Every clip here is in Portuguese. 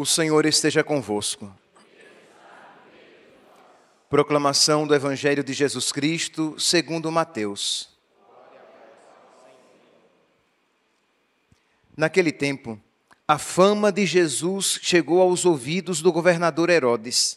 O Senhor esteja convosco. Proclamação do Evangelho de Jesus Cristo, segundo Mateus. Naquele tempo, a fama de Jesus chegou aos ouvidos do governador Herodes.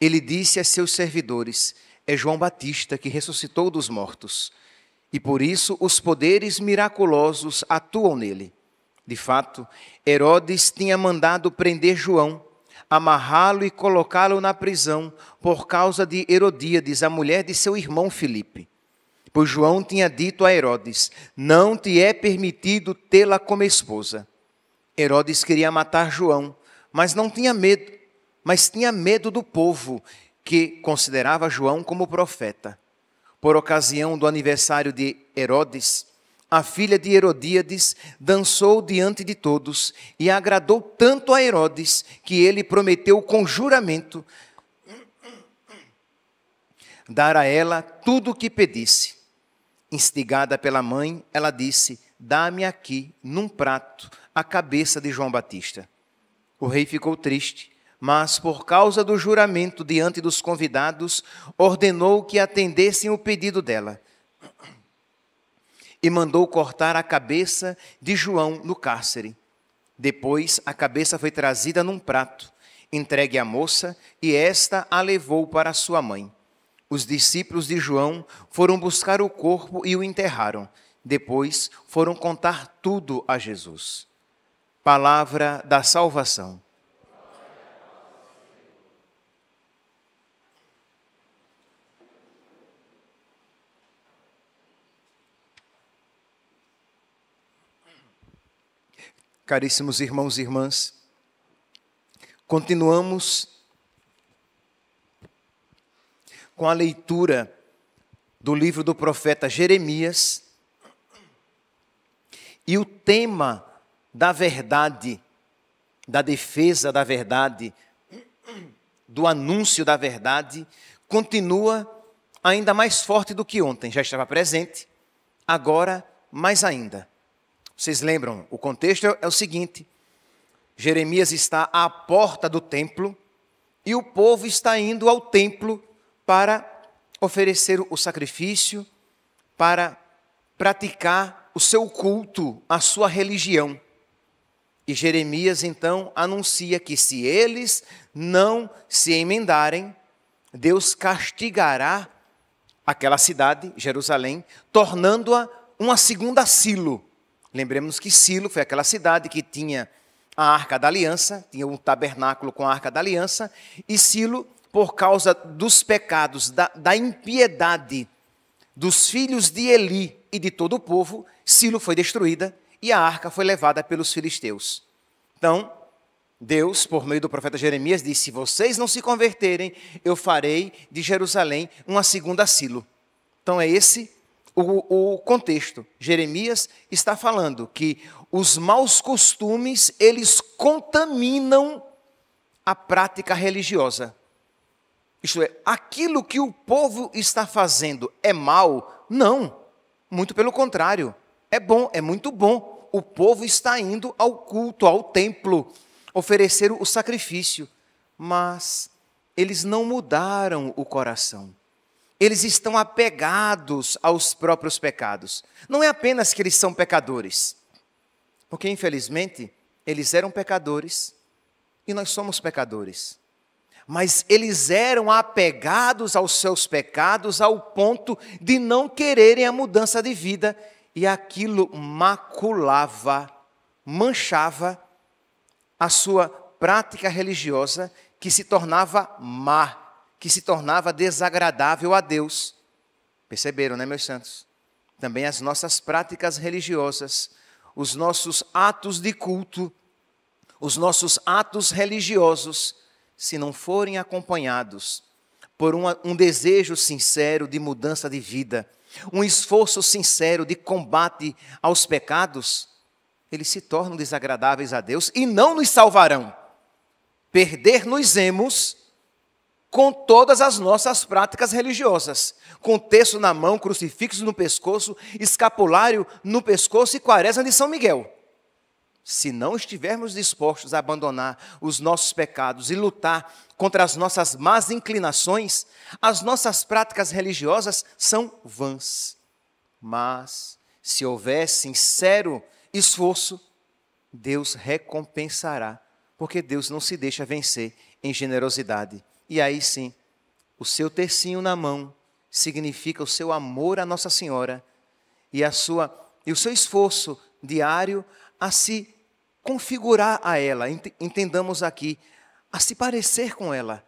Ele disse a seus servidores: É João Batista que ressuscitou dos mortos, e por isso os poderes miraculosos atuam nele. De fato, Herodes tinha mandado prender João, amarrá-lo e colocá-lo na prisão por causa de Herodíades, a mulher de seu irmão Filipe. Pois João tinha dito a Herodes: Não te é permitido tê-la como esposa. Herodes queria matar João, mas não tinha medo, mas tinha medo do povo que considerava João como profeta. Por ocasião do aniversário de Herodes, a filha de Herodíades, dançou diante de todos e agradou tanto a Herodes que ele prometeu com juramento dar a ela tudo o que pedisse. Instigada pela mãe, ela disse: Dá-me aqui, num prato, a cabeça de João Batista. O rei ficou triste, mas por causa do juramento diante dos convidados, ordenou que atendessem o pedido dela e mandou cortar a cabeça de João no cárcere. Depois, a cabeça foi trazida num prato, entregue à moça, e esta a levou para sua mãe. Os discípulos de João foram buscar o corpo e o enterraram. Depois, foram contar tudo a Jesus. Palavra da salvação. caríssimos irmãos e irmãs, continuamos com a leitura do livro do profeta Jeremias e o tema da verdade, da defesa da verdade, do anúncio da verdade, continua ainda mais forte do que ontem. Já estava presente, agora mais ainda. Vocês lembram? O contexto é o seguinte: Jeremias está à porta do templo e o povo está indo ao templo para oferecer o sacrifício, para praticar o seu culto, a sua religião. E Jeremias então anuncia que se eles não se emendarem, Deus castigará aquela cidade, Jerusalém, tornando-a uma segunda silo. Lembremos que Silo foi aquela cidade que tinha a Arca da Aliança, tinha um tabernáculo com a Arca da Aliança, e Silo, por causa dos pecados, da, da impiedade dos filhos de Eli e de todo o povo, Silo foi destruída e a arca foi levada pelos filisteus. Então, Deus, por meio do profeta Jeremias, disse: Se vocês não se converterem, eu farei de Jerusalém uma segunda Silo. Então, é esse o, o contexto. Jeremias está falando que os maus costumes, eles contaminam a prática religiosa. Isto é, aquilo que o povo está fazendo é mal? Não, muito pelo contrário. É bom, é muito bom. O povo está indo ao culto, ao templo, oferecer o sacrifício, mas eles não mudaram o coração eles estão apegados aos próprios pecados. Não é apenas que eles são pecadores, porque infelizmente eles eram pecadores e nós somos pecadores. Mas eles eram apegados aos seus pecados ao ponto de não quererem a mudança de vida, e aquilo maculava, manchava a sua prática religiosa que se tornava má que se tornava desagradável a Deus. Perceberam, né, meus santos? Também as nossas práticas religiosas, os nossos atos de culto, os nossos atos religiosos, se não forem acompanhados por uma, um desejo sincero de mudança de vida, um esforço sincero de combate aos pecados, eles se tornam desagradáveis a Deus e não nos salvarão. Perder-nos-emos com todas as nossas práticas religiosas, com texto na mão, crucifixo no pescoço, escapulário no pescoço e quaresma de São Miguel. Se não estivermos dispostos a abandonar os nossos pecados e lutar contra as nossas más inclinações, as nossas práticas religiosas são vãs. Mas, se houver sincero esforço, Deus recompensará, porque Deus não se deixa vencer em generosidade. E aí sim, o seu tercinho na mão significa o seu amor à Nossa Senhora e a sua e o seu esforço diário a se configurar a ela, entendamos aqui, a se parecer com ela,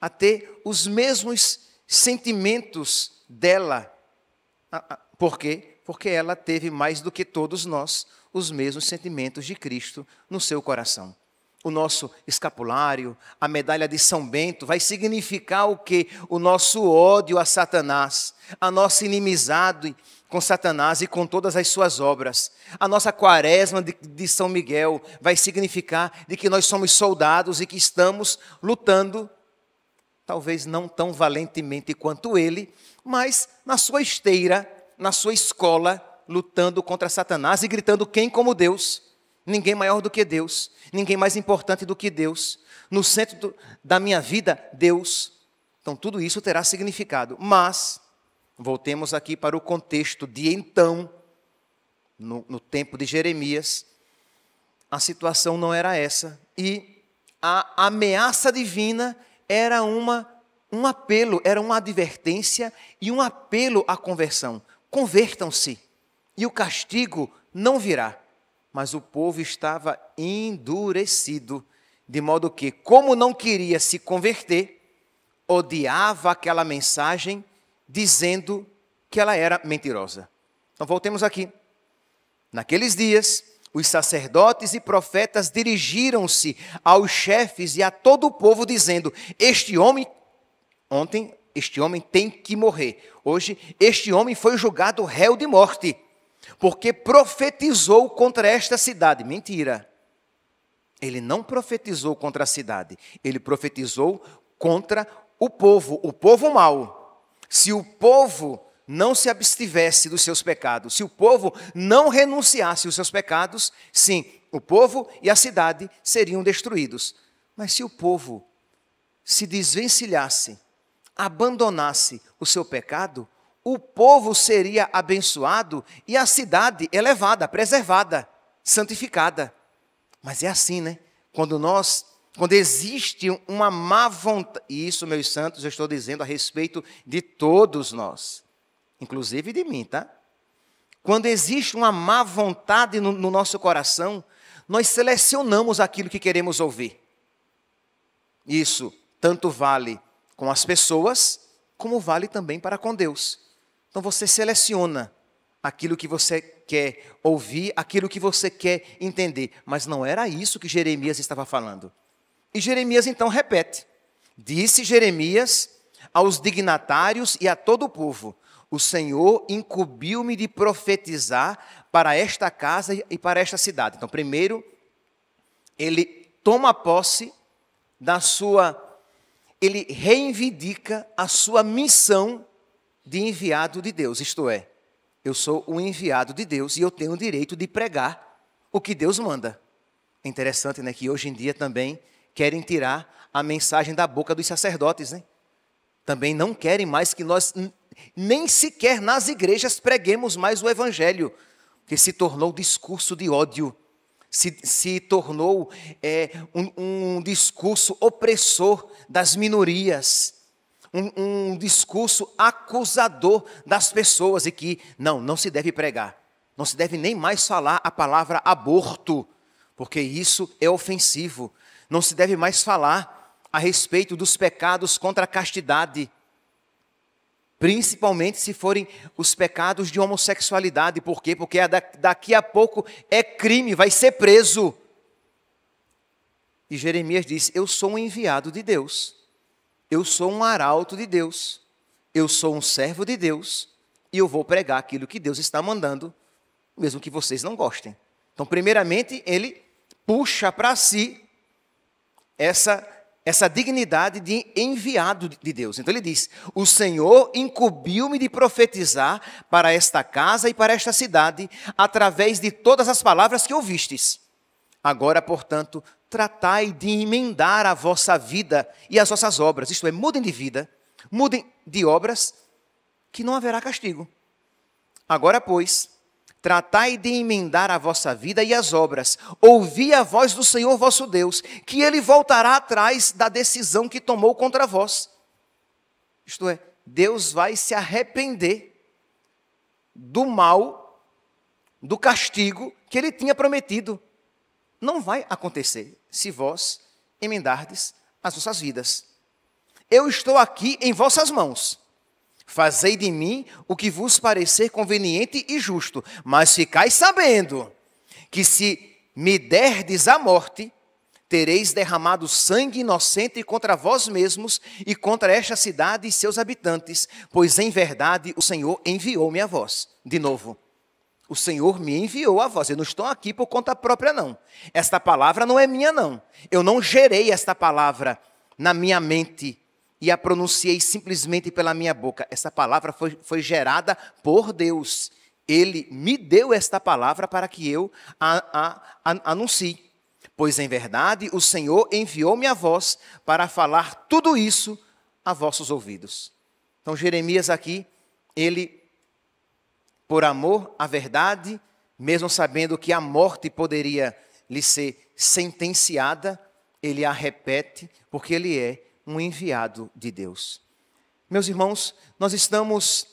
a ter os mesmos sentimentos dela. Por quê? Porque ela teve mais do que todos nós os mesmos sentimentos de Cristo no seu coração o nosso escapulário, a medalha de São Bento, vai significar o que? O nosso ódio a Satanás, a nossa inimizade com Satanás e com todas as suas obras. A nossa quaresma de, de São Miguel vai significar de que nós somos soldados e que estamos lutando, talvez não tão valentemente quanto ele, mas na sua esteira, na sua escola, lutando contra Satanás e gritando quem como Deus. Ninguém maior do que Deus, ninguém mais importante do que Deus. No centro do, da minha vida, Deus. Então tudo isso terá significado. Mas, voltemos aqui para o contexto de então, no, no tempo de Jeremias, a situação não era essa. E a ameaça divina era uma, um apelo, era uma advertência e um apelo à conversão. Convertam-se, e o castigo não virá mas o povo estava endurecido, de modo que, como não queria se converter, odiava aquela mensagem, dizendo que ela era mentirosa. Então voltemos aqui. Naqueles dias, os sacerdotes e profetas dirigiram-se aos chefes e a todo o povo, dizendo: Este homem, ontem, este homem tem que morrer. Hoje, este homem foi julgado réu de morte porque profetizou contra esta cidade. Mentira. Ele não profetizou contra a cidade, ele profetizou contra o povo, o povo mau. Se o povo não se abstivesse dos seus pecados, se o povo não renunciasse aos seus pecados, sim, o povo e a cidade seriam destruídos. Mas se o povo se desvencilhasse, abandonasse o seu pecado, o povo seria abençoado e a cidade elevada, preservada, santificada. Mas é assim, né? Quando nós, quando existe uma má vontade, e isso, meus santos, eu estou dizendo a respeito de todos nós, inclusive de mim, tá? Quando existe uma má vontade no, no nosso coração, nós selecionamos aquilo que queremos ouvir. Isso tanto vale com as pessoas, como vale também para com Deus. Então você seleciona aquilo que você quer ouvir, aquilo que você quer entender. Mas não era isso que Jeremias estava falando. E Jeremias então repete: Disse Jeremias aos dignatários e a todo o povo: O Senhor incumbiu-me de profetizar para esta casa e para esta cidade. Então, primeiro, ele toma posse da sua. Ele reivindica a sua missão de enviado de Deus, isto é, eu sou o enviado de Deus e eu tenho o direito de pregar o que Deus manda. interessante, né, que hoje em dia também querem tirar a mensagem da boca dos sacerdotes, né? Também não querem mais que nós nem sequer nas igrejas preguemos mais o evangelho, que se tornou discurso de ódio, se, se tornou é, um, um discurso opressor das minorias um, um discurso acusador das pessoas e que, não, não se deve pregar, não se deve nem mais falar a palavra aborto, porque isso é ofensivo, não se deve mais falar a respeito dos pecados contra a castidade principalmente se forem os pecados de homossexualidade. Por quê? Porque daqui a pouco é crime, vai ser preso. E Jeremias diz: Eu sou um enviado de Deus. Eu sou um arauto de Deus, eu sou um servo de Deus e eu vou pregar aquilo que Deus está mandando, mesmo que vocês não gostem. Então, primeiramente, ele puxa para si essa essa dignidade de enviado de Deus. Então ele diz: O Senhor incumbiu-me de profetizar para esta casa e para esta cidade, através de todas as palavras que ouvistes. Agora, portanto, tratai de emendar a vossa vida e as vossas obras, isto é, mudem de vida, mudem de obras, que não haverá castigo. Agora, pois, tratai de emendar a vossa vida e as obras. Ouvi a voz do Senhor vosso Deus, que ele voltará atrás da decisão que tomou contra vós. Isto é, Deus vai se arrepender do mal, do castigo que ele tinha prometido não vai acontecer se vós emendardes as vossas vidas. Eu estou aqui em vossas mãos. Fazei de mim o que vos parecer conveniente e justo, mas ficai sabendo que se me derdes a morte, tereis derramado sangue inocente contra vós mesmos e contra esta cidade e seus habitantes, pois em verdade o Senhor enviou-me a vós. De novo, o Senhor me enviou a voz. Eu não estou aqui por conta própria, não. Esta palavra não é minha, não. Eu não gerei esta palavra na minha mente e a pronunciei simplesmente pela minha boca. Essa palavra foi, foi gerada por Deus. Ele me deu esta palavra para que eu a, a, a anuncie. Pois em verdade o Senhor enviou-me a voz para falar tudo isso a vossos ouvidos. Então, Jeremias aqui, ele por amor à verdade, mesmo sabendo que a morte poderia lhe ser sentenciada, ele a repete, porque ele é um enviado de Deus. Meus irmãos, nós estamos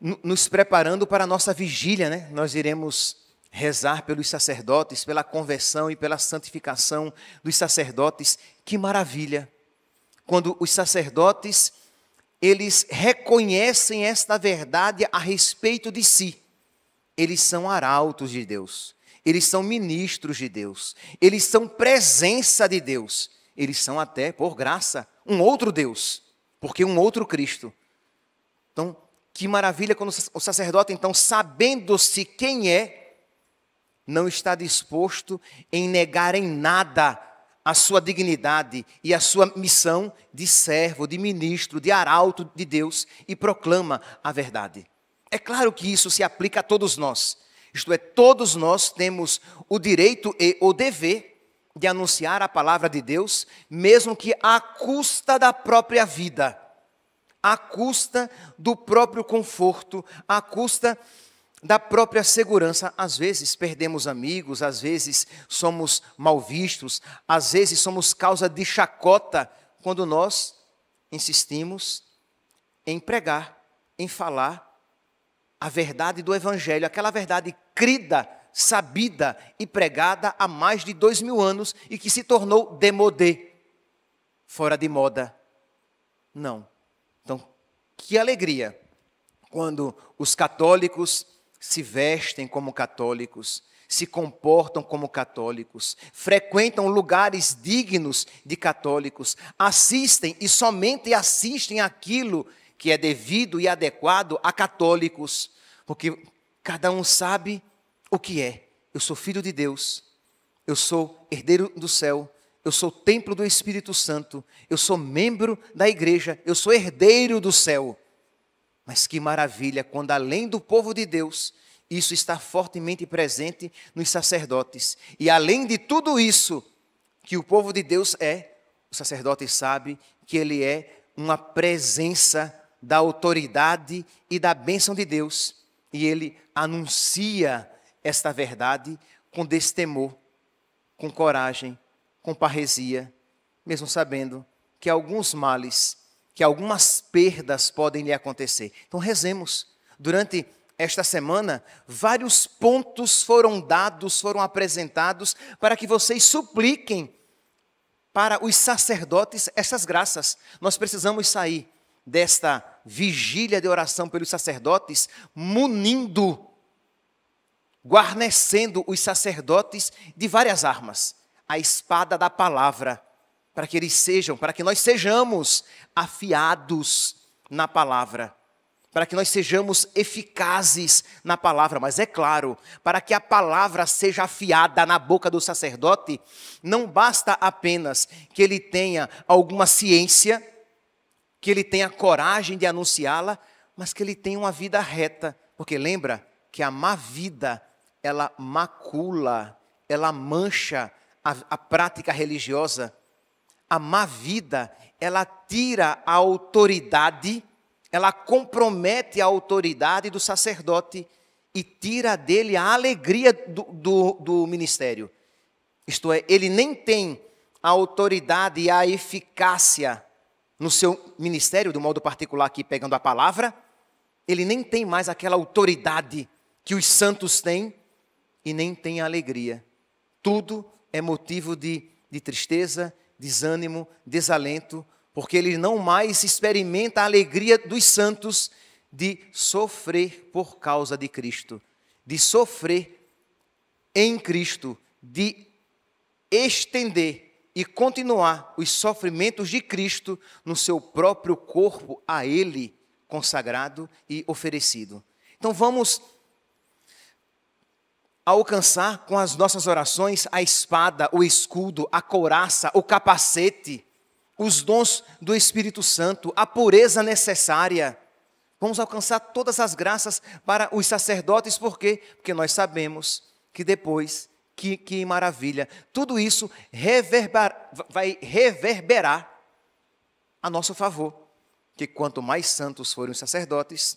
nos preparando para a nossa vigília, né? Nós iremos rezar pelos sacerdotes, pela conversão e pela santificação dos sacerdotes. Que maravilha! Quando os sacerdotes eles reconhecem esta verdade a respeito de si. Eles são arautos de Deus, eles são ministros de Deus, eles são presença de Deus, eles são até, por graça, um outro Deus, porque um outro Cristo. Então, que maravilha quando o sacerdote, então, sabendo-se quem é, não está disposto em negar em nada a sua dignidade e a sua missão de servo, de ministro, de arauto de Deus e proclama a verdade. É claro que isso se aplica a todos nós. Isto é, todos nós temos o direito e o dever de anunciar a palavra de Deus, mesmo que à custa da própria vida, à custa do próprio conforto, à custa da própria segurança. Às vezes perdemos amigos, às vezes somos mal vistos, às vezes somos causa de chacota quando nós insistimos em pregar, em falar a verdade do Evangelho, aquela verdade crida, sabida e pregada há mais de dois mil anos e que se tornou demodê, fora de moda. Não. Então, que alegria quando os católicos se vestem como católicos, se comportam como católicos, frequentam lugares dignos de católicos, assistem e somente assistem aquilo que é devido e adequado a católicos, porque cada um sabe o que é. Eu sou filho de Deus, eu sou herdeiro do céu, eu sou templo do Espírito Santo, eu sou membro da igreja, eu sou herdeiro do céu. Mas que maravilha quando, além do povo de Deus, isso está fortemente presente nos sacerdotes. E além de tudo isso que o povo de Deus é, o sacerdote sabe que ele é uma presença da autoridade e da bênção de Deus. E ele anuncia esta verdade com destemor, com coragem, com parresia, mesmo sabendo que alguns males que algumas perdas podem lhe acontecer. Então, rezemos. Durante esta semana, vários pontos foram dados, foram apresentados, para que vocês supliquem para os sacerdotes essas graças. Nós precisamos sair desta vigília de oração pelos sacerdotes, munindo, guarnecendo os sacerdotes de várias armas: a espada da palavra, para que eles sejam, para que nós sejamos afiados na palavra, para que nós sejamos eficazes na palavra, mas é claro, para que a palavra seja afiada na boca do sacerdote, não basta apenas que ele tenha alguma ciência, que ele tenha coragem de anunciá-la, mas que ele tenha uma vida reta, porque lembra que a má vida, ela macula, ela mancha a, a prática religiosa a má vida, ela tira a autoridade, ela compromete a autoridade do sacerdote e tira dele a alegria do, do, do ministério. Isto é, ele nem tem a autoridade e a eficácia no seu ministério, do modo particular aqui pegando a palavra, ele nem tem mais aquela autoridade que os santos têm e nem tem a alegria. Tudo é motivo de, de tristeza, desânimo, desalento, porque ele não mais experimenta a alegria dos santos de sofrer por causa de Cristo, de sofrer em Cristo, de estender e continuar os sofrimentos de Cristo no seu próprio corpo a Ele consagrado e oferecido. Então vamos alcançar com as nossas orações a espada, o escudo, a couraça, o capacete, os dons do Espírito Santo, a pureza necessária. Vamos alcançar todas as graças para os sacerdotes, por quê? Porque nós sabemos que depois, que, que maravilha, tudo isso reverbar vai reverberar a nosso favor. Que quanto mais santos forem os sacerdotes,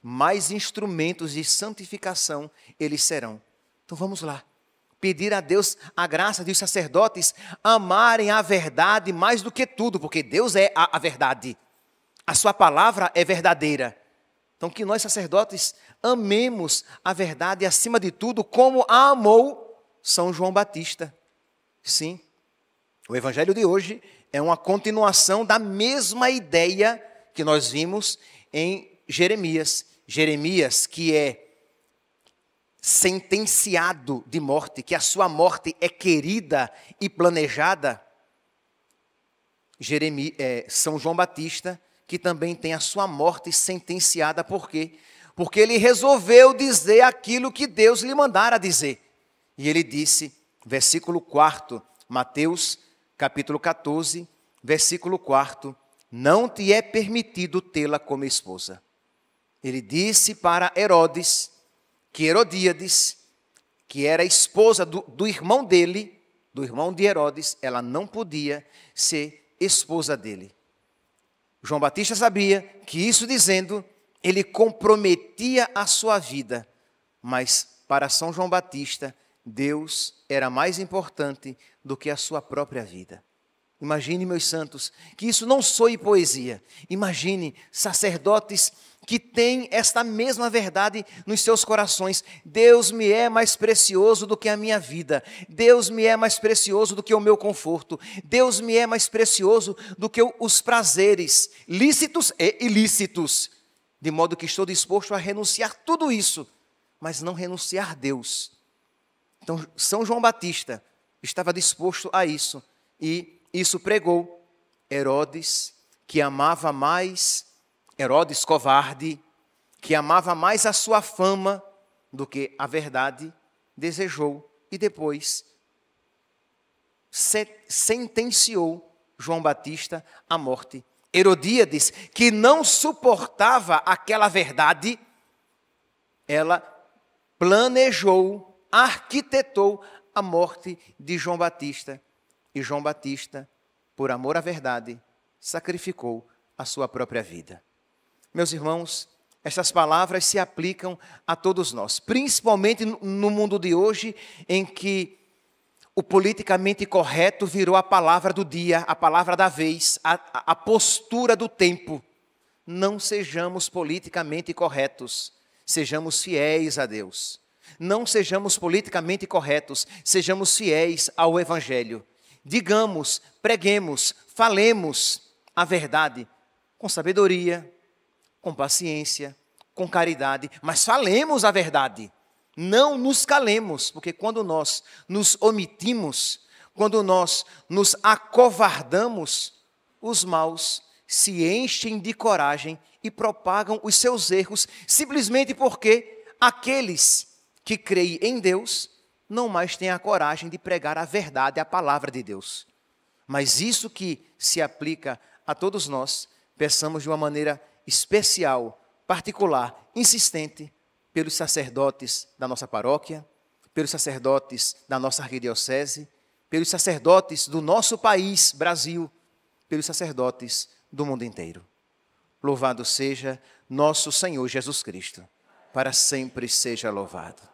mais instrumentos de santificação eles serão. Então vamos lá. Pedir a Deus a graça de os sacerdotes amarem a verdade mais do que tudo, porque Deus é a, a verdade. A sua palavra é verdadeira. Então que nós sacerdotes amemos a verdade acima de tudo, como a amou São João Batista. Sim. O evangelho de hoje é uma continuação da mesma ideia que nós vimos em Jeremias. Jeremias, que é sentenciado de morte, que a sua morte é querida e planejada, Jeremi, é, São João Batista, que também tem a sua morte sentenciada, por quê? Porque ele resolveu dizer aquilo que Deus lhe mandara dizer. E ele disse, versículo 4, Mateus capítulo 14, versículo 4, não te é permitido tê-la como esposa. Ele disse para Herodes, que Herodíades, que era esposa do, do irmão dele, do irmão de Herodes, ela não podia ser esposa dele. João Batista sabia que isso dizendo, ele comprometia a sua vida, mas para São João Batista, Deus era mais importante do que a sua própria vida. Imagine, meus santos, que isso não soe poesia. Imagine sacerdotes que têm esta mesma verdade nos seus corações. Deus me é mais precioso do que a minha vida. Deus me é mais precioso do que o meu conforto. Deus me é mais precioso do que os prazeres lícitos e ilícitos. De modo que estou disposto a renunciar tudo isso, mas não renunciar a Deus. Então, São João Batista estava disposto a isso e isso pregou Herodes, que amava mais, Herodes covarde, que amava mais a sua fama do que a verdade, desejou e depois sentenciou João Batista à morte. Herodíades, que não suportava aquela verdade, ela planejou, arquitetou a morte de João Batista e João Batista, por amor à verdade, sacrificou a sua própria vida. Meus irmãos, essas palavras se aplicam a todos nós, principalmente no mundo de hoje em que o politicamente correto virou a palavra do dia, a palavra da vez, a, a postura do tempo. Não sejamos politicamente corretos, sejamos fiéis a Deus. Não sejamos politicamente corretos, sejamos fiéis ao Evangelho digamos, preguemos, falemos a verdade com sabedoria, com paciência, com caridade, mas falemos a verdade. Não nos calemos, porque quando nós nos omitimos, quando nós nos acovardamos, os maus se enchem de coragem e propagam os seus erros, simplesmente porque aqueles que creem em Deus não mais têm a coragem de pregar a verdade, a palavra de Deus. Mas isso que se aplica a todos nós, peçamos de uma maneira especial, particular, insistente, pelos sacerdotes da nossa paróquia, pelos sacerdotes da nossa arquidiocese, pelos sacerdotes do nosso país, Brasil, pelos sacerdotes do mundo inteiro. Louvado seja nosso Senhor Jesus Cristo, para sempre seja louvado.